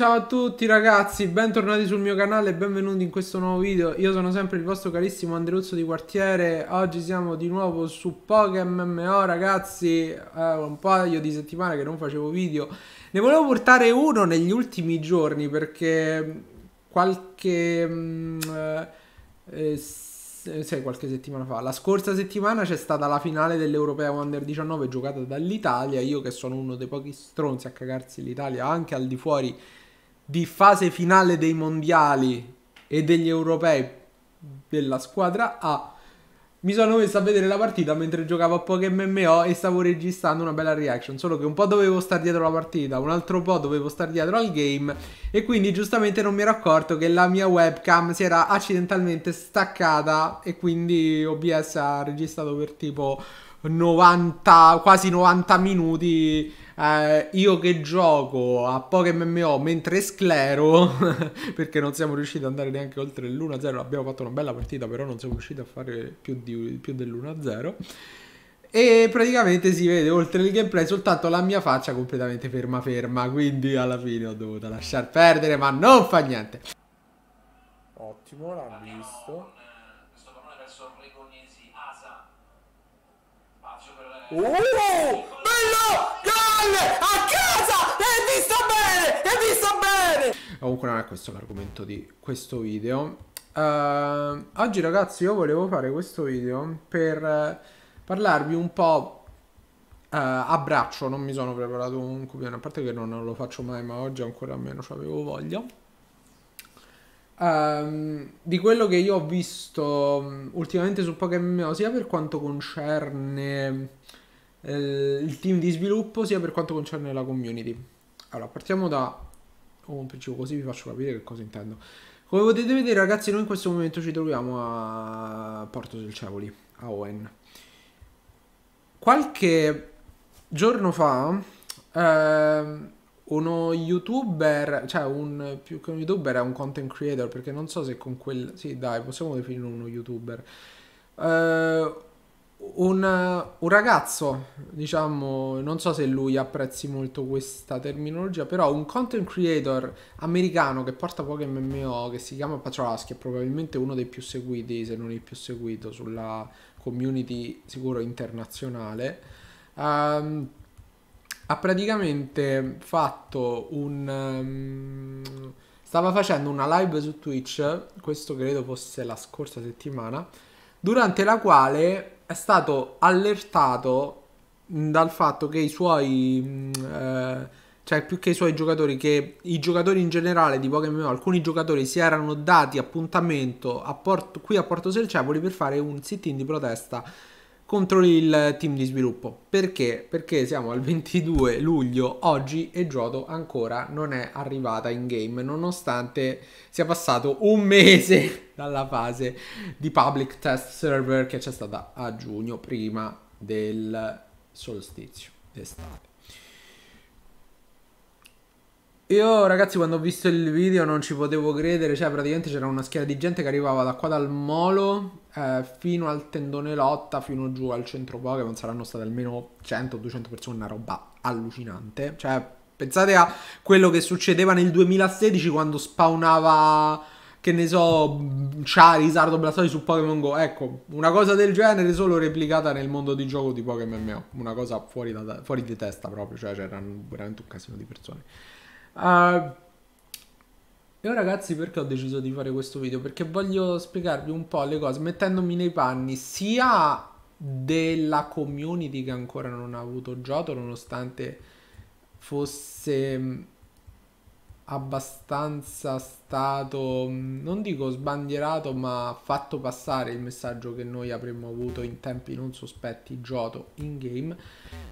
ciao a tutti ragazzi, bentornati sul mio canale e benvenuti in questo nuovo video Io sono sempre il vostro carissimo Andreuzzo di Quartiere Oggi siamo di nuovo su PokéMMO ragazzi eh, Un paio di settimane che non facevo video Ne volevo portare uno negli ultimi giorni perché qualche... Mh, mm, eh, eh sì, qualche settimana fa. La scorsa settimana c'è stata la finale dell'Europea Under 19 giocata dall'Italia. Io che sono uno dei pochi stronzi a cagarsi l'Italia anche al di fuori di fase finale dei mondiali e degli europei della squadra A. Mi sono messo a vedere la partita mentre giocavo a poche MMO e stavo registrando una bella reaction, solo che un po' dovevo stare dietro la partita, un altro po' dovevo stare dietro al game e quindi giustamente non mi ero accorto che la mia webcam si era accidentalmente staccata e quindi OBS ha registrato per tipo 90, quasi 90 minuti eh, io che gioco a poche MMO mentre sclero, perché non siamo riusciti ad andare neanche oltre l'1-0, abbiamo fatto una bella partita, però non siamo riusciti a fare più, di, più dell'1-0. E praticamente si vede oltre il gameplay soltanto la mia faccia completamente ferma ferma, quindi alla fine ho dovuto lasciar perdere, ma non fa niente. Ottimo, l'ha visto. Uh, bello! Gol! A casa! E vi sta bene! E vi sta bene! Comunque non è questo l'argomento di questo video. Uh, oggi ragazzi io volevo fare questo video per eh, parlarvi un po' uh, a braccio, non mi sono preparato un copione, a parte che non lo faccio mai, ma oggi ancora meno ci avevo voglia. Ehm, di quello che io ho visto mm, ultimamente su Pokémon, sia per quanto concerne eh, il team di sviluppo sia per quanto concerne la community. Allora, partiamo da un principio così vi faccio capire che cosa intendo. Come potete vedere ragazzi, noi in questo momento ci troviamo a Porto Selcevoli, a Owen. Qualche giorno fa eh, uno youtuber, cioè un più che un youtuber è un content creator, perché non so se con quel... Sì, dai, possiamo definirlo uno youtuber. Eh, un, un, ragazzo, diciamo, non so se lui apprezzi molto questa terminologia, però un content creator americano che porta poche MMO, che si chiama Patraschi, è probabilmente uno dei più seguiti, se non il più seguito, sulla community sicuro internazionale, um, ha praticamente fatto un... Um, stava facendo una live su Twitch, questo credo fosse la scorsa settimana, durante la quale è stato allertato mm, dal fatto che i suoi... Mm, eh, cioè più che i suoi giocatori, che i giocatori in generale di Pokémon, alcuni giocatori si erano dati appuntamento a Porto, qui a Porto Selcevoli per fare un sit-in di protesta contro il team di sviluppo. Perché? Perché siamo al 22 luglio oggi e Giotto ancora non è arrivata in game, nonostante sia passato un mese dalla fase di public test server che c'è stata a giugno prima del solstizio d'estate. Io ragazzi quando ho visto il video non ci potevo credere, cioè praticamente c'era una schiera di gente che arrivava da qua dal molo eh, fino al tendone lotta, fino giù al centro Pokémon, saranno state almeno 100-200 persone, una roba allucinante. Cioè pensate a quello che succedeva nel 2016 quando spawnava, che ne so, Charizard o Blastoise su Pokémon Go. Ecco, una cosa del genere solo replicata nel mondo di gioco di Pokémon MMO, una cosa fuori, da, fuori di testa proprio, cioè c'erano veramente un casino di persone e ah, ora ragazzi perché ho deciso di fare questo video? Perché voglio spiegarvi un po' le cose mettendomi nei panni sia della community che ancora non ha avuto gioco nonostante fosse abbastanza stato, mm, non dico sbandierato, ma fatto passare il messaggio che noi avremmo avuto in tempi non sospetti Giotto in game,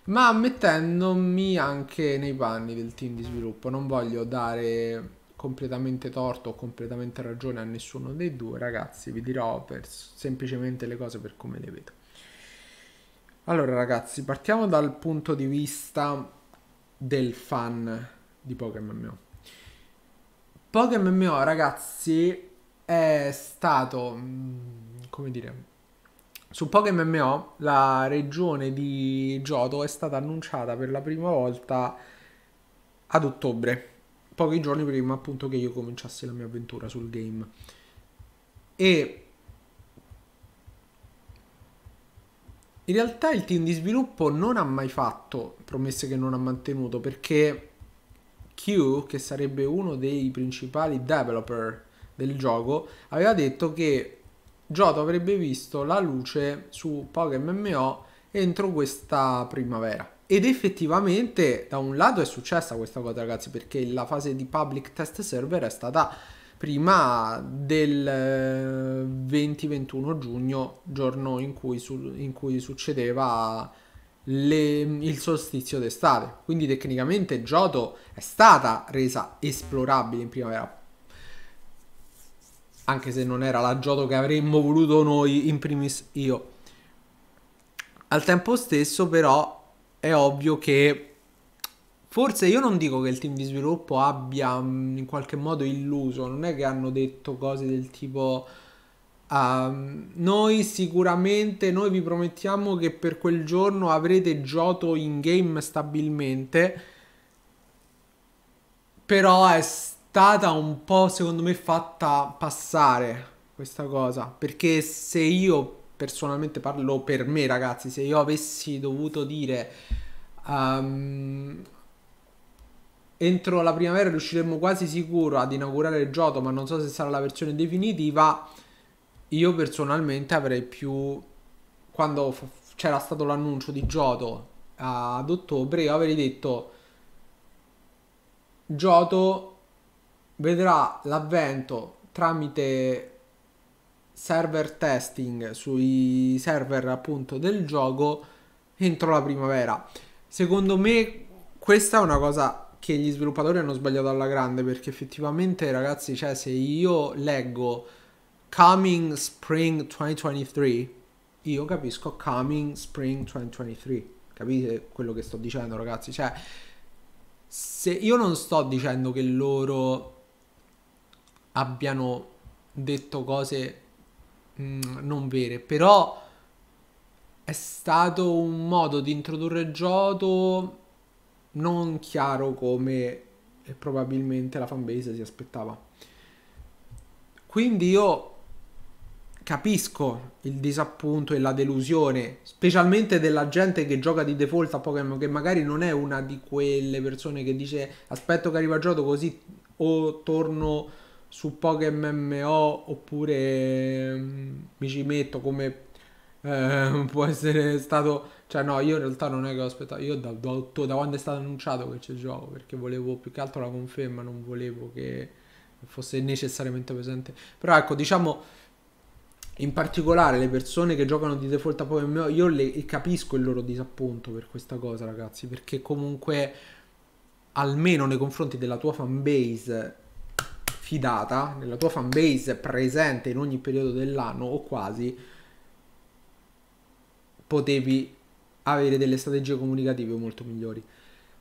ma mettendomi anche nei panni del team di sviluppo. Non voglio dare completamente torto o completamente ragione a nessuno dei due, ragazzi, vi dirò per, semplicemente le cose per come le vedo. Allora ragazzi, partiamo dal punto di vista del fan di Pokémon Pokémon MMO, ragazzi, è stato. Mm, come dire. Su Pokémon MMO la regione di Johto è stata annunciata per la prima volta ad ottobre, pochi giorni prima appunto che io cominciassi la mia avventura sul game. E in realtà il team di sviluppo non ha mai fatto promesse che non ha mantenuto perché che sarebbe uno dei principali developer del gioco, aveva detto che Giotto avrebbe visto la luce su Pokémon MMO entro questa primavera. Ed effettivamente da un lato è successa questa cosa ragazzi perché la fase di public test server è stata prima del 20-21 eh, giugno, giorno in cui, su, in cui succedeva le, il solstizio d'estate. Quindi tecnicamente Giotto è stata resa esplorabile in primavera. Anche se non era la Giotto che avremmo voluto noi, in primis io. Al tempo stesso però è ovvio che forse io non dico che il team di sviluppo abbia mm, in qualche modo illuso, non è che hanno detto cose del tipo Um, noi sicuramente noi vi promettiamo che per quel giorno avrete gioto in game stabilmente però è stata un po' secondo me fatta passare questa cosa perché se io personalmente parlo per me ragazzi se io avessi dovuto dire um, entro la primavera riusciremmo quasi sicuro ad inaugurare il gioco ma non so se sarà la versione definitiva io personalmente avrei più... Quando f- c'era stato l'annuncio di Giotto ad ottobre, io avrei detto Giotto vedrà l'avvento tramite server testing sui server appunto del gioco entro la primavera. Secondo me questa è una cosa che gli sviluppatori hanno sbagliato alla grande perché effettivamente ragazzi, cioè se io leggo coming spring 2023, io capisco coming spring 2023. Capite quello che sto dicendo, ragazzi? Cioè, se io non sto dicendo che loro abbiano detto cose mh, mm, non vere, però è stato un modo di introdurre il non chiaro come probabilmente la fanbase si aspettava. Quindi io capisco il disappunto e la delusione, specialmente della gente che gioca di default a Pokémon, che magari non è una di quelle persone che dice aspetto che arriva il gioco così o torno su Pokémon MMO oppure mm, mi ci metto come eh, può essere stato cioè no io in realtà non è che ho aspettato io da, da, da quando è stato annunciato che c'è il gioco perché volevo più che altro la conferma non volevo che fosse necessariamente presente però ecco diciamo in particolare le persone che giocano di default a Pokémon, io le, capisco il loro disappunto per questa cosa, ragazzi, perché comunque almeno nei confronti della tua fanbase fidata, nella tua fanbase presente in ogni periodo dell'anno o quasi, potevi avere delle strategie comunicative molto migliori.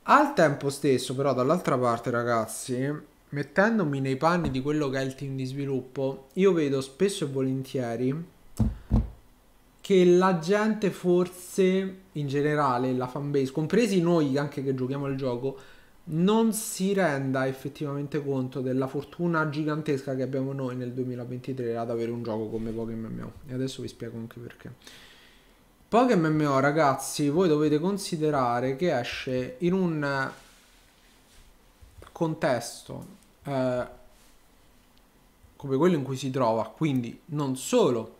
Al tempo stesso, però, dall'altra parte, ragazzi, mettendomi nei panni di quello che è il team di sviluppo, io vedo spesso e volentieri che la gente forse in generale, la fanbase, compresi noi anche che giochiamo al gioco, non si renda effettivamente conto della fortuna gigantesca che abbiamo noi nel 2023 ad avere un gioco come Pokémon MMO. E adesso vi spiego anche perché. Pokémon MMO, ragazzi, voi dovete considerare che esce in un contesto eh, come quello in cui si trova. Quindi non solo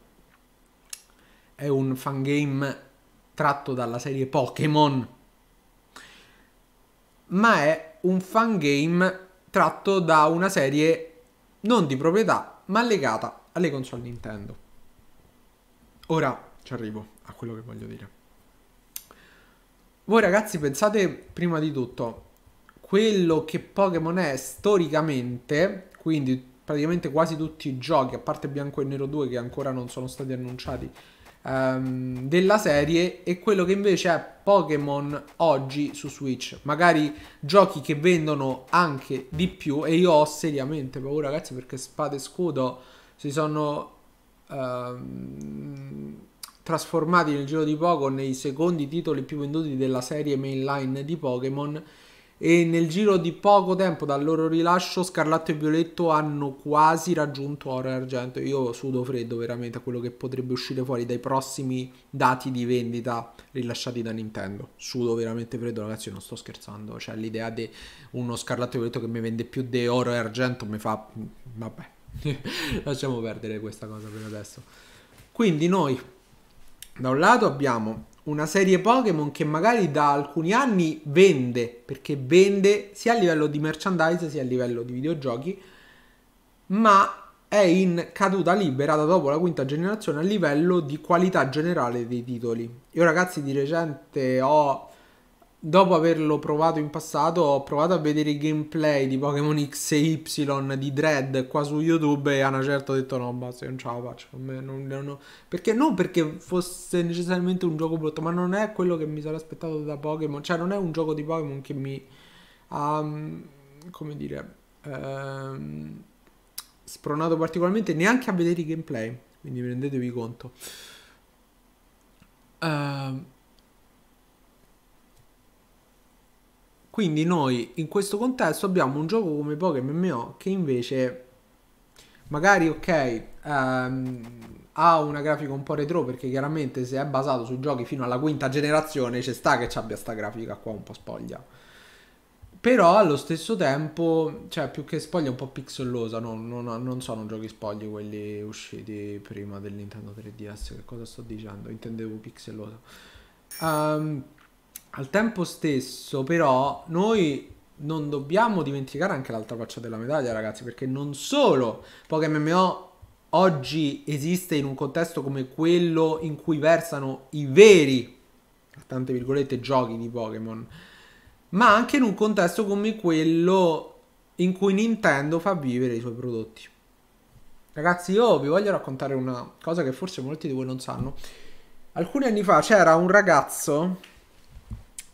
è un fangame tratto dalla serie Pokémon, ma è un fangame tratto da una serie non di proprietà, ma legata alle console Nintendo. Ora ci arrivo a quello che voglio dire. Voi ragazzi pensate prima di tutto quello che Pokémon è storicamente, quindi praticamente quasi tutti i giochi, a parte Bianco e Nero 2 che ancora non sono stati annunciati, um, della serie, e quello che invece è Pokémon oggi su Switch. Magari giochi che vendono anche di più, e io ho seriamente paura ragazzi perché Spada e Scudo si sono... Um, trasformati nel giro di poco nei secondi titoli più venduti della serie mainline di Pokémon e nel giro di poco tempo dal loro rilascio Scarlatto e Violetto hanno quasi raggiunto oro e argento. Io sudo freddo veramente a quello che potrebbe uscire fuori dai prossimi dati di vendita rilasciati da Nintendo. Sudo veramente freddo ragazzi, non sto scherzando, cioè l'idea di uno Scarlatto e Violetto che mi vende più di oro e argento mi fa vabbè. Lasciamo perdere questa cosa per adesso. Quindi noi da un lato abbiamo una serie Pokémon che magari da alcuni anni vende, perché vende sia a livello di merchandise sia a livello di videogiochi, ma è in caduta libera da dopo la quinta generazione a livello di qualità generale dei titoli. Io ragazzi di recente ho dopo averlo provato in passato, ho provato a vedere i gameplay di Pokémon X e Y di Dread qua su YouTube e a una certa ho detto no, basta, non ce la faccio. Non, non, non. Perché non perché fosse necessariamente un gioco brutto, ma non è quello che mi sarei aspettato da Pokémon. Cioè, non è un gioco di Pokémon che mi ha, um, come dire, um, spronato particolarmente neanche a vedere i gameplay. Quindi prendetevi conto. Uh, Quindi noi in questo contesto abbiamo un gioco come Pokémon MO che invece magari ok um, ha una grafica un po' retro perché chiaramente se è basato su giochi fino alla quinta generazione ci sta che ci abbia sta grafica qua un po' spoglia. Però allo stesso tempo, cioè più che spoglia un po' pixellosa, no, non, non, sono giochi spogli quelli usciti prima del Nintendo 3DS, che cosa sto dicendo? Intendevo pixellosa. Um, al tempo stesso, però, noi non dobbiamo dimenticare anche l'altra faccia della medaglia, ragazzi, perché non solo Pokémon MMO oggi esiste in un contesto come quello in cui versano i veri, tra tante virgolette, giochi di Pokémon, ma anche in un contesto come quello in cui Nintendo fa vivere i suoi prodotti. Ragazzi, io vi voglio raccontare una cosa che forse molti di voi non sanno. Alcuni anni fa c'era un ragazzo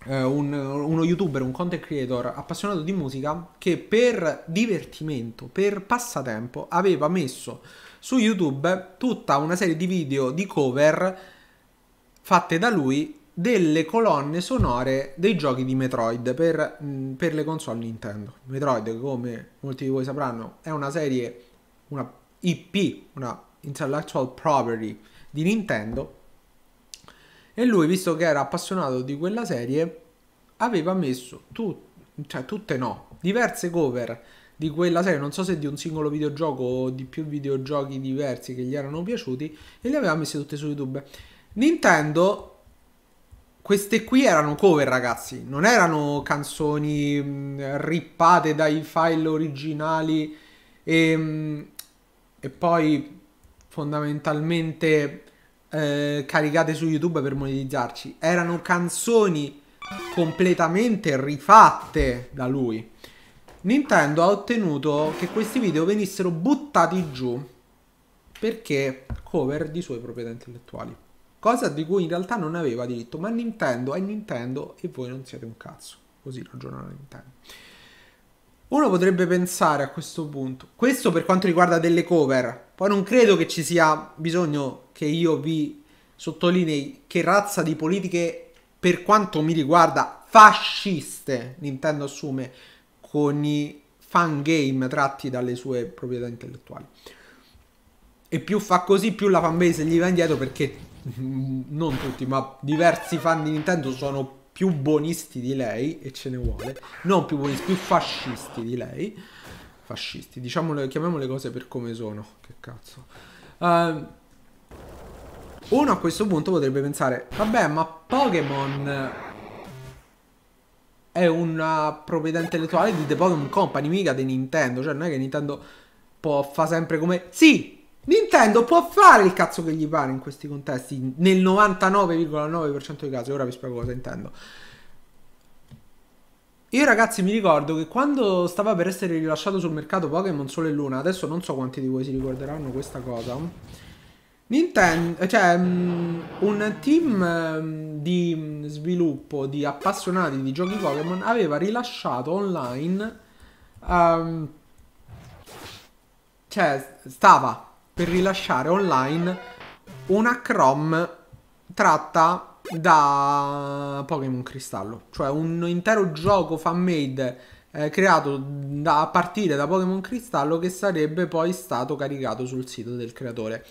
eh, un, uno youtuber, un content creator appassionato di musica che per divertimento, per passatempo, aveva messo su YouTube tutta una serie di video di cover fatte da lui delle colonne sonore dei giochi di Metroid per, mm, per le console Nintendo. Metroid, come molti di voi sapranno, è una serie, una IP, una intellectual property di Nintendo e lui, visto che era appassionato di quella serie, aveva messo tu, cioè, tutte no, diverse cover di quella serie, non so se di un singolo videogioco o di più videogiochi diversi che gli erano piaciuti, e le aveva messe tutte su YouTube. Nintendo queste qui erano cover, ragazzi, non erano canzoni mh, mm, rippate dai file originali e, ehm, mh, e poi fondamentalmente eh, caricate su YouTube per monetizzarci. Erano canzoni completamente rifatte da lui. Nintendo ha ottenuto che questi video venissero buttati giù perché cover di suoi proprietà intellettuali. Cosa di cui in realtà non aveva diritto, ma Nintendo è Nintendo e voi non siete un cazzo. Così ragionano Nintendo. Uno potrebbe pensare a questo punto, questo per quanto riguarda delle cover, poi non credo che ci sia bisogno che io vi sottolinei che razza di politiche, per quanto mi riguarda, fasciste Nintendo assume con i fangame tratti dalle sue proprietà intellettuali. E più fa così, più la fanbase gli va indietro perché non tutti, ma diversi fan di Nintendo sono più buonisti di lei, e ce ne vuole, non più buonisti, più fascisti di lei, fascisti, diciamole, chiamiamo le cose per come sono, che cazzo. Uh, uno a questo punto potrebbe pensare, vabbè, ma Pokémon è una proprietà intellettuale di The Pokémon Company, mica di Nintendo, cioè non è che Nintendo può fa sempre come... Sì, Nintendo può fare il cazzo che gli pare in questi contesti, nel 99,9% dei casi, ora vi spiego cosa intendo. Io ragazzi mi ricordo che quando stava per essere rilasciato sul mercato Pokémon Sole e Luna, adesso non so quanti di voi si ricorderanno questa cosa, Nintendo, eh, cioè mm, un team mm, di sviluppo di appassionati di giochi Pokémon aveva rilasciato online, um, cioè stava per rilasciare online una Chrome tratta da Pokémon Cristallo, cioè un intero gioco fan-made eh, creato da, a partire da Pokémon Cristallo che sarebbe poi stato caricato sul sito del creatore.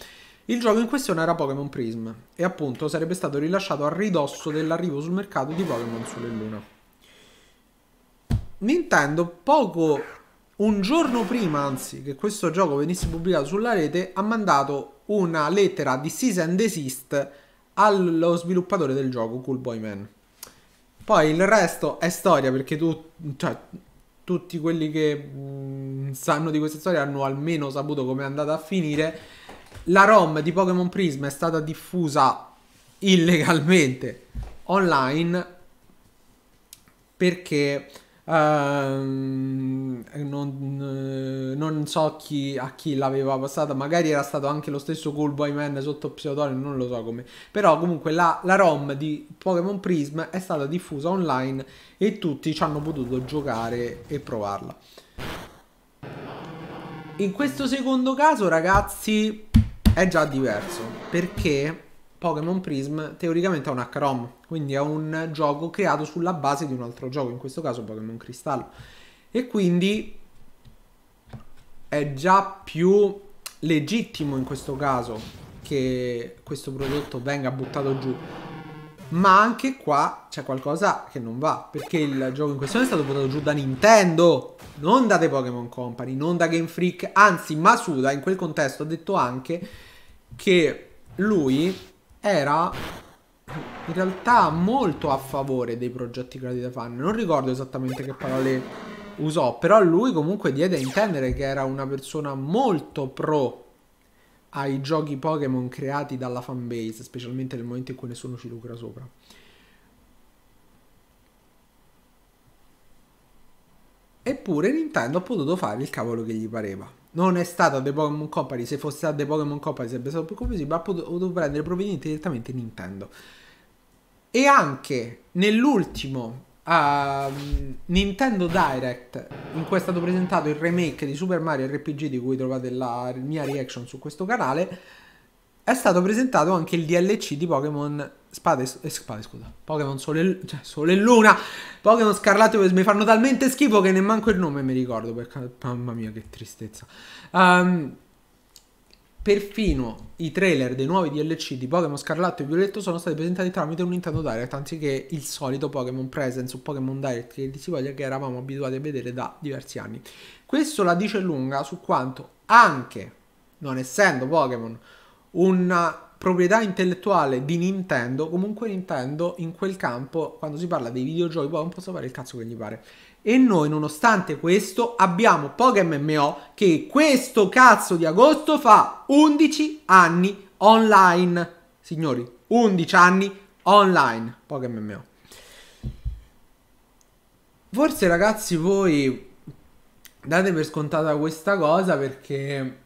Il gioco in questione era Pokémon Prism e appunto sarebbe stato rilasciato a ridosso dell'arrivo sul mercato di Pokémon Sole e Luna. Nintendo poco un giorno prima, anzi, che questo gioco venisse pubblicato sulla rete, ha mandato una lettera di cease and desist allo sviluppatore del gioco, Cool Boy Man. Poi il resto è storia perché tu, cioè, tutti quelli che mh, mm, sanno di questa storia hanno almeno saputo come è andata a finire. La ROM di Pokémon Prism è stata diffusa illegalmente online perché Um, non, eh, non, so chi, a chi l'aveva passata, magari era stato anche lo stesso Coolboy Man sotto pseudonimo, non lo so come. Però comunque la, la, ROM di Pokémon Prism è stata diffusa online e tutti ci hanno potuto giocare e provarla. In questo secondo caso, ragazzi, è già diverso perché Pokémon Prism teoricamente è una HROM, quindi è un gioco creato sulla base di un altro gioco, in questo caso Pokémon Cristallo. E quindi è già più legittimo in questo caso che questo prodotto venga buttato giù. Ma anche qua c'è qualcosa che non va, perché il gioco in questione è stato buttato giù da Nintendo, non da The Pokémon Company, non da Game Freak, anzi Masuda in quel contesto ha detto anche che lui era in realtà molto a favore dei progetti creati da fan. Non ricordo esattamente che parole usò, però lui comunque diede a intendere che era una persona molto pro ai giochi Pokémon creati dalla fanbase, specialmente nel momento in cui nessuno ci lucra sopra. Eppure Nintendo ha potuto fare il cavolo che gli pareva non è stata The Pokémon Company, se fosse stata The Pokémon Company sarebbe stato più Ma ha potuto prendere proveniente direttamente Nintendo. E anche nell'ultimo uh, Nintendo Direct, in cui è stato presentato il remake di Super Mario RPG, di cui trovate la mia reaction su questo canale, è stato presentato anche il DLC di Pokémon Spade e, eh, spada, scusa. Pokémon Sole, e, cioè, Sole e Luna. Pokémon Scarlatto mi fanno talmente schifo che nemmeno il nome mi ricordo. Perché, mamma mia, che tristezza. Um, perfino i trailer dei nuovi DLC di Pokémon Scarlatto e Violetto sono stati presentati tramite un Nintendo Direct, anziché il solito Pokémon Presence o Pokémon Direct che si voglia che eravamo abituati a vedere da diversi anni. Questo la dice lunga su quanto anche non essendo Pokémon una proprietà intellettuale di Nintendo, comunque Nintendo in quel campo, quando si parla dei videogiochi, poi non posso fare il cazzo che gli pare. E noi, nonostante questo, abbiamo Pokémon MMO che questo cazzo di agosto fa 11 anni online. Signori, 11 anni online. Pokémon MMO. Forse ragazzi voi date per scontata questa cosa perché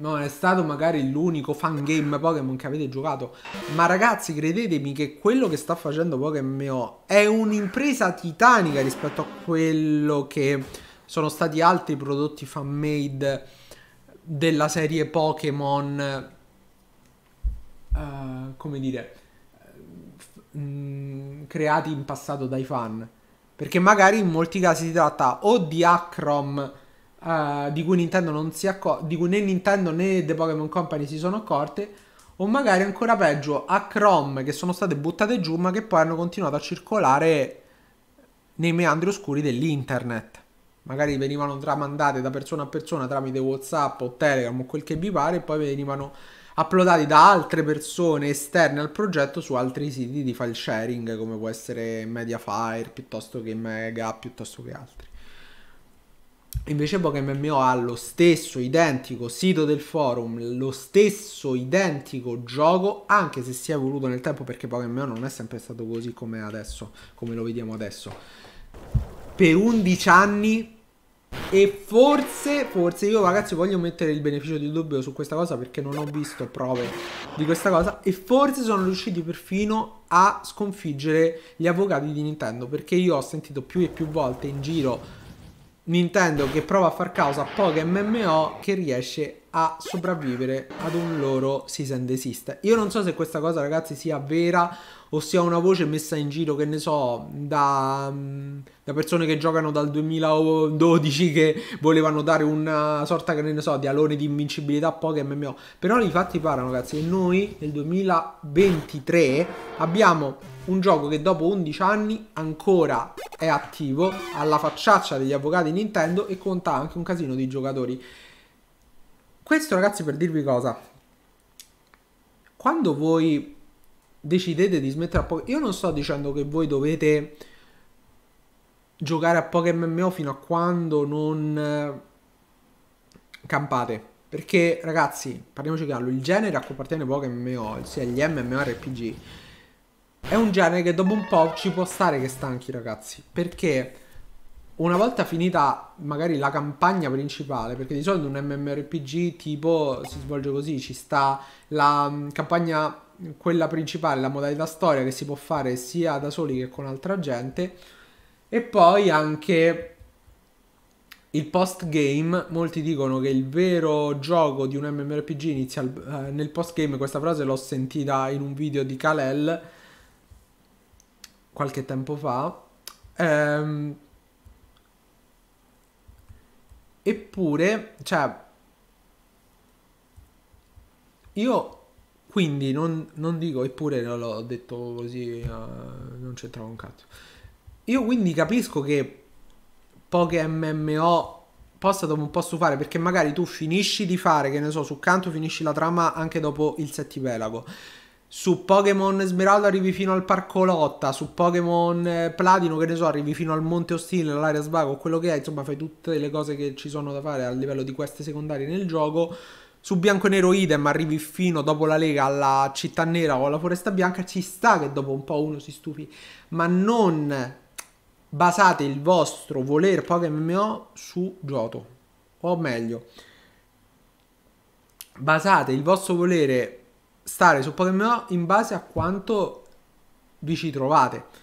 non è stato magari l'unico fangame Pokémon che avete giocato, ma ragazzi credetemi che quello che sta facendo Pokémon è un'impresa titanica rispetto a quello che sono stati altri prodotti fan made della serie Pokémon, uh, come dire, mh, mm, creati in passato dai fan. Perché magari in molti casi si tratta o di Akrom uh, di, cui Nintendo non si accor- di cui né Nintendo né The Pokémon Company si sono accorte, o magari ancora peggio a Chrome che sono state buttate giù ma che poi hanno continuato a circolare nei meandri oscuri dell'internet. Magari venivano tramandate da persona a persona tramite Whatsapp o Telegram o quel che vi pare e poi venivano uploadati da altre persone esterne al progetto su altri siti di file sharing come può essere Mediafire piuttosto che Mega piuttosto che altri. Invece Pokémon PokéMMO ha lo stesso identico sito del forum, lo stesso identico gioco, anche se si è evoluto nel tempo perché PokéMMO non è sempre stato così come adesso, come lo vediamo adesso. Per 11 anni e forse, forse io ragazzi voglio mettere il beneficio di dubbio su questa cosa perché non ho visto prove di questa cosa e forse sono riusciti perfino a sconfiggere gli avvocati di Nintendo perché io ho sentito più e più volte in giro Nintendo che prova a far causa a poche MMO che riesce a sopravvivere ad un loro cease and desist. Io non so se questa cosa, ragazzi, sia vera o sia una voce messa in giro, che ne so, da, mm, da persone che giocano dal 2012 che volevano dare una sorta, che ne so, di alone di invincibilità a poche MMO. Però i fatti parlano, ragazzi, e noi nel 2023 abbiamo un gioco che dopo 11 anni ancora è attivo, alla facciaccia degli avvocati Nintendo e conta anche un casino di giocatori. Questo ragazzi per dirvi cosa, quando voi decidete di smettere a Pokémon, io non sto dicendo che voi dovete giocare a Pokémon MMO fino a quando non eh, campate. Perché, ragazzi, parliamoci chiaro, il genere a cui appartiene Pokémon MMO, ossia gli MMORPG, è un genere che dopo un po' ci può stare che stanchi, ragazzi. Perché una volta finita magari la campagna principale, perché di solito un MMRPG tipo si svolge così, ci sta la mm, campagna, quella principale, la modalità storia che si può fare sia da soli che con altra gente, e poi anche il post game, molti dicono che il vero gioco di un MMORPG inizia eh, nel post game, questa frase l'ho sentita in un video di Kalel qualche tempo fa. Ehm, Eppure, cioè, io quindi non, non dico, eppure l'ho detto così, uh, non c'entrava un cazzo. Io quindi capisco che poche MMO possa dopo un po' stufare perché magari tu finisci di fare, che ne so, su canto finisci la trama anche dopo il settipelago su Pokémon Smeraldo arrivi fino al Parco Lotta, su Pokémon eh, Platino, che ne so, arrivi fino al Monte Ostile, all'area svago, quello che è, insomma fai tutte le cose che ci sono da fare a livello di queste secondarie nel gioco. Su Bianco e Nero idem, arrivi fino dopo la Lega alla Città Nera o alla Foresta Bianca, ci sta che dopo un po' uno si stufi, ma non basate il vostro voler Pokémon MMO su Giotto, o meglio, basate il vostro volere stare su Pokémon in base a quanto vi ci trovate.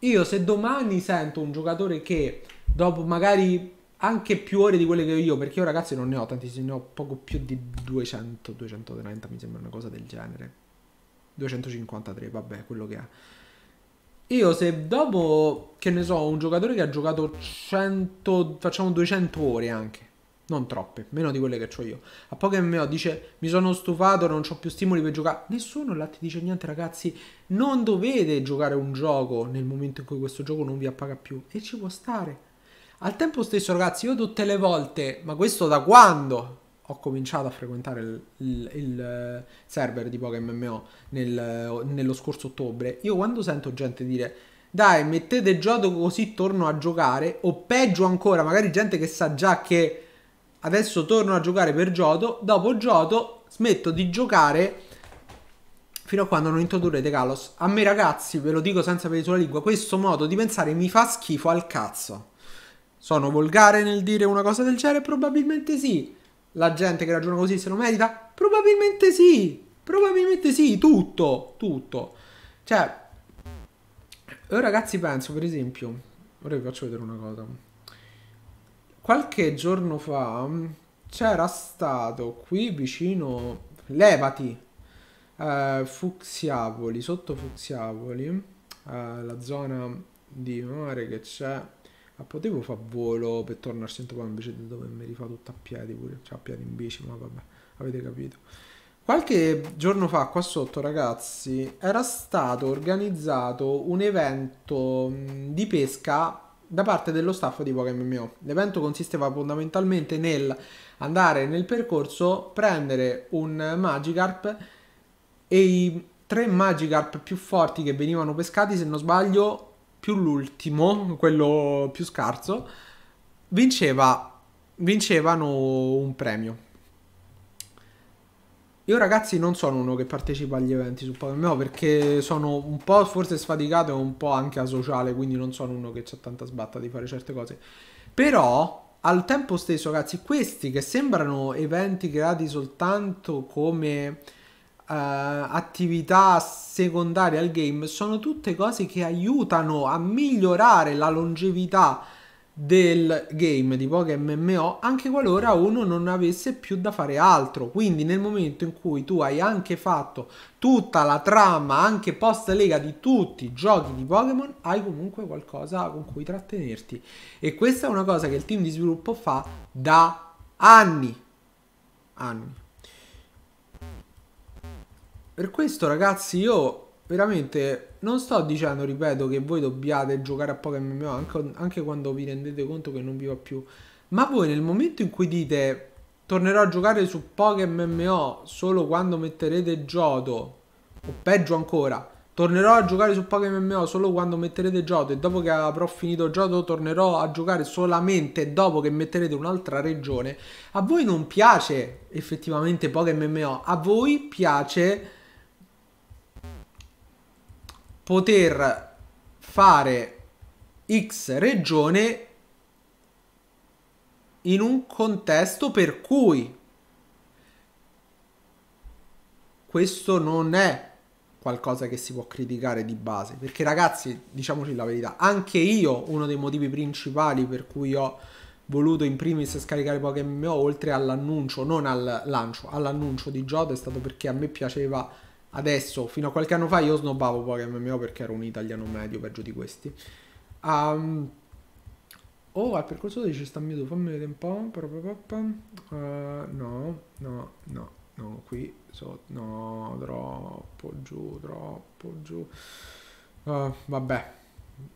Io se domani sento un giocatore che dopo magari anche più ore di quelle che ho io, perché io ragazzi non ne ho tantissimi, ne ho poco più di 200, 230 mi sembra una cosa del genere. 253, vabbè, quello che è. Io se dopo, che ne so, un giocatore che ha giocato 100, facciamo 200 ore anche, non troppe, meno di quelle che ho io. A Pokémon dice mi sono stufato, non ho più stimoli per giocare. Nessuno là ti dice niente ragazzi, non dovete giocare un gioco nel momento in cui questo gioco non vi appaga più e ci può stare. Al tempo stesso ragazzi, io tutte le volte, ma questo da quando ho cominciato a frequentare il, il, il eh, server di Pokémon MMO nel, eh, nello scorso ottobre, io quando sento gente dire dai mettete il gioco così torno a giocare o peggio ancora, magari gente che sa già che adesso torno a giocare per Giotto, dopo Giotto smetto di giocare fino a quando non introdurrete Kalos. A me ragazzi, ve lo dico senza peli sulla lingua, questo modo di pensare mi fa schifo al cazzo. Sono volgare nel dire una cosa del genere? Probabilmente sì. La gente che ragiona così se lo merita? Probabilmente sì. Probabilmente sì, tutto, tutto. Cioè, io ragazzi penso per esempio, ora vi faccio vedere una cosa qualche giorno fa mm, c'era stato qui vicino Levati, eh, Fuxiavoli, sotto Fuxiavoli, eh, la zona di mare che c'è. Ma potevo far volo per tornare a Santopà invece di dove mi rifà tutto a piedi pure, cioè a piedi in bici, ma vabbè, avete capito. Qualche giorno fa qua sotto ragazzi era stato organizzato un evento mm, di pesca da parte dello staff di PokéMMO. L'evento consisteva fondamentalmente nel andare nel percorso, prendere un Magikarp e i tre Magikarp più forti che venivano pescati, se non sbaglio, più l'ultimo, quello più scarso, vinceva, vincevano un premio. Io ragazzi non sono uno che partecipa agli eventi su no, perché sono un po' forse sfaticato e un po' anche asociale, quindi non sono uno che ha tanta sbatta di fare certe cose. Però al tempo stesso, ragazzi, questi che sembrano eventi creati soltanto come Uh, attività secondarie al game sono tutte cose che aiutano a migliorare la longevità del game di Pokémon MMO anche qualora uno non avesse più da fare altro quindi nel momento in cui tu hai anche fatto tutta la trama anche post lega di tutti i giochi di Pokémon hai comunque qualcosa con cui trattenerti e questa è una cosa che il team di sviluppo fa da anni anni per questo ragazzi io veramente non sto dicendo, ripeto, che voi dobbiate giocare a Pokémon MMO anche, anche, quando vi rendete conto che non vi va più. Ma voi nel momento in cui dite tornerò a giocare su Pokémon MMO solo quando metterete Jodo, o peggio ancora, tornerò a giocare su Pokémon MMO solo quando metterete Jodo e dopo che avrò finito Jodo tornerò a giocare solamente dopo che metterete un'altra regione. A voi non piace effettivamente Pokémon MMO, a voi piace poter fare X regione in un contesto per cui questo non è qualcosa che si può criticare di base perché ragazzi diciamoci la verità anche io uno dei motivi principali per cui ho voluto in primis scaricare Pokémon oltre all'annuncio non al lancio all'annuncio di Jodo è stato perché a me piaceva adesso, fino a qualche anno fa io snobbavo poche MMO perché ero un italiano medio, peggio di questi. Um, oh, al percorso dice sta mute, fammi vedere un po'. Uh, no, no, no, no, qui sotto, no, troppo giù, troppo giù. Uh, vabbè.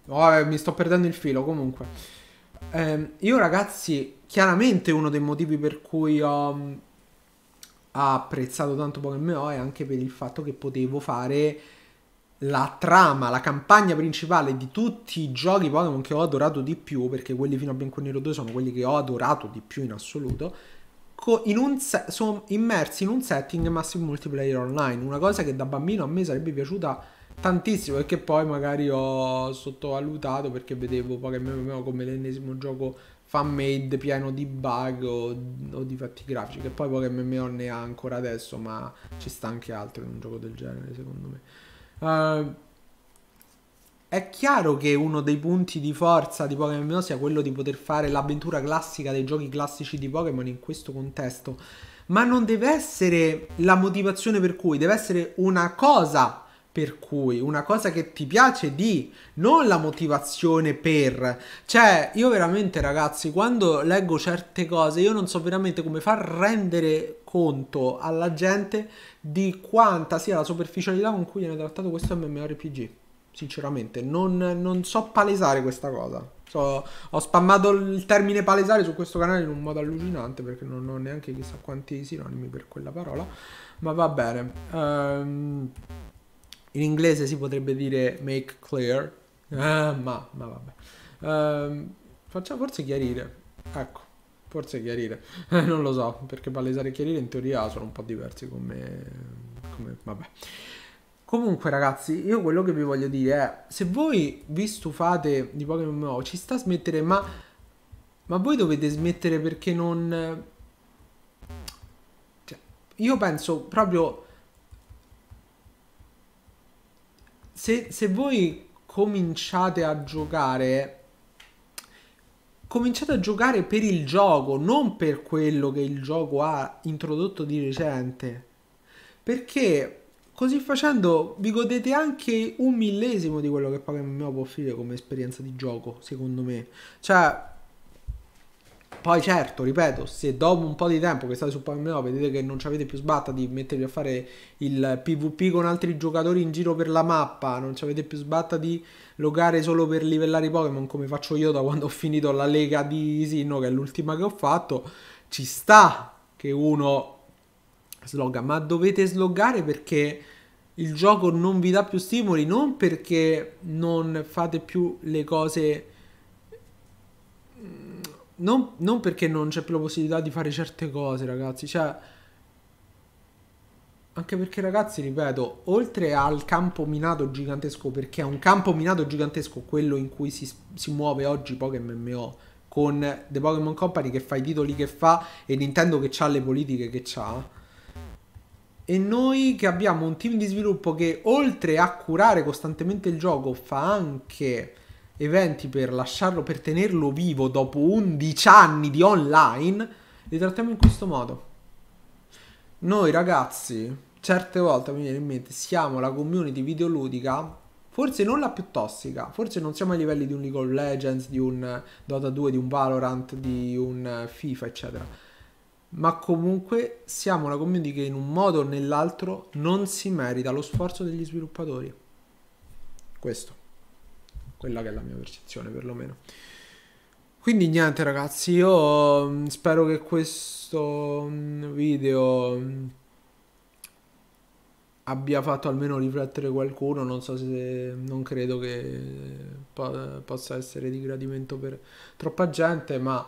Oh, eh, mi sto perdendo il filo comunque. Um, io ragazzi, chiaramente uno dei motivi per cui ho ha apprezzato tanto Pokémon MO è anche per il fatto che potevo fare la trama, la campagna principale di tutti i giochi Pokémon che ho adorato di più, perché quelli fino a Bianco Nero 2 sono quelli che ho adorato di più in assoluto, in un se- sono immersi in un setting massive multiplayer online, una cosa che da bambino a me sarebbe piaciuta tantissimo e che poi magari ho sottovalutato perché vedevo Pokémon come l'ennesimo gioco fan made pieno di bug o, o difetti grafici che poi Pokémon ne ha ancora adesso ma ci sta anche altro in un gioco del genere secondo me uh, è chiaro che uno dei punti di forza di Pokémon sia quello di poter fare l'avventura classica dei giochi classici di Pokémon in questo contesto ma non deve essere la motivazione per cui deve essere una cosa per cui una cosa che ti piace di, non la motivazione per. Cioè, io veramente ragazzi, quando leggo certe cose, io non so veramente come far rendere conto alla gente di quanta sia la superficialità con cui viene trattato questo MMORPG. Sinceramente, non, non so palesare questa cosa. So, ho spammato il termine palesare su questo canale in un modo allucinante perché non ho neanche chissà quanti sinonimi per quella parola. Ma va bene. Ehm in inglese si potrebbe dire make clear, ah, ma, ma, vabbè. Um, ehm, facciamo forse chiarire, ecco, forse chiarire, eh, non lo so, perché palesare e chiarire in teoria sono un po' diversi come, come vabbè. Comunque ragazzi, io quello che vi voglio dire è, se voi vi stufate di Pokémon Go, ci sta a smettere, ma, ma voi dovete smettere perché non... Cioè, io penso proprio se, se voi cominciate a giocare cominciate a giocare per il gioco, non per quello che il gioco ha introdotto di recente. Perché così facendo vi godete anche un millesimo di quello che Pokémon MMO può offrire come esperienza di gioco, secondo me. Cioè, poi certo, ripeto, se dopo un po' di tempo che state su Palmeo vedete che non ci avete più sbatta di mettervi a fare il PvP con altri giocatori in giro per la mappa, non ci avete più sbatta di logare solo per livellare i Pokémon come faccio io da quando ho finito la Lega di Sinnoh, che è l'ultima che ho fatto, ci sta che uno slogga, ma dovete sloggare perché il gioco non vi dà più stimoli, non perché non fate più le cose non, non perché non c'è più la possibilità di fare certe cose, ragazzi, cioè anche perché ragazzi, ripeto, oltre al campo minato gigantesco, perché è un campo minato gigantesco quello in cui si, si muove oggi Pokémon MMO, con The Pokémon Company che fa i titoli che fa e Nintendo che ha le politiche che ha, e noi che abbiamo un team di sviluppo che oltre a curare costantemente il gioco fa anche eventi per lasciarlo, per tenerlo vivo dopo 11 anni di online, li trattiamo in questo modo. Noi ragazzi, certe volte mi viene in mente, siamo la community videoludica, forse non la più tossica, forse non siamo ai livelli di un League of Legends, di un Dota 2, di un Valorant, di un FIFA, eccetera. Ma comunque siamo una community che in un modo o nell'altro non si merita lo sforzo degli sviluppatori. Questo quella che è la mia percezione perlomeno. Quindi niente ragazzi, io mm, spero che questo mm, video mm, abbia fatto almeno riflettere qualcuno, non so se non credo che po possa essere di gradimento per troppa gente, ma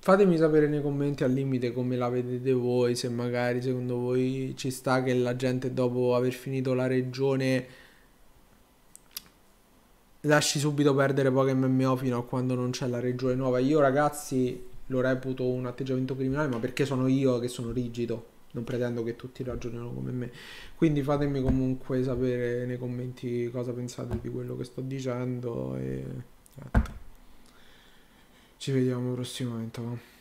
fatemi sapere nei commenti al limite come la vedete voi, se magari secondo voi ci sta che la gente dopo aver finito la regione lasci subito perdere Pokémon MMO fino a quando non c'è la regione nuova. Io, ragazzi, lo reputo un atteggiamento criminale, ma perché sono io che sono rigido. Non pretendo che tutti ragionino come me. Quindi fatemi comunque sapere nei commenti cosa pensate di quello che sto dicendo. E... Certo. Ci vediamo prossimamente.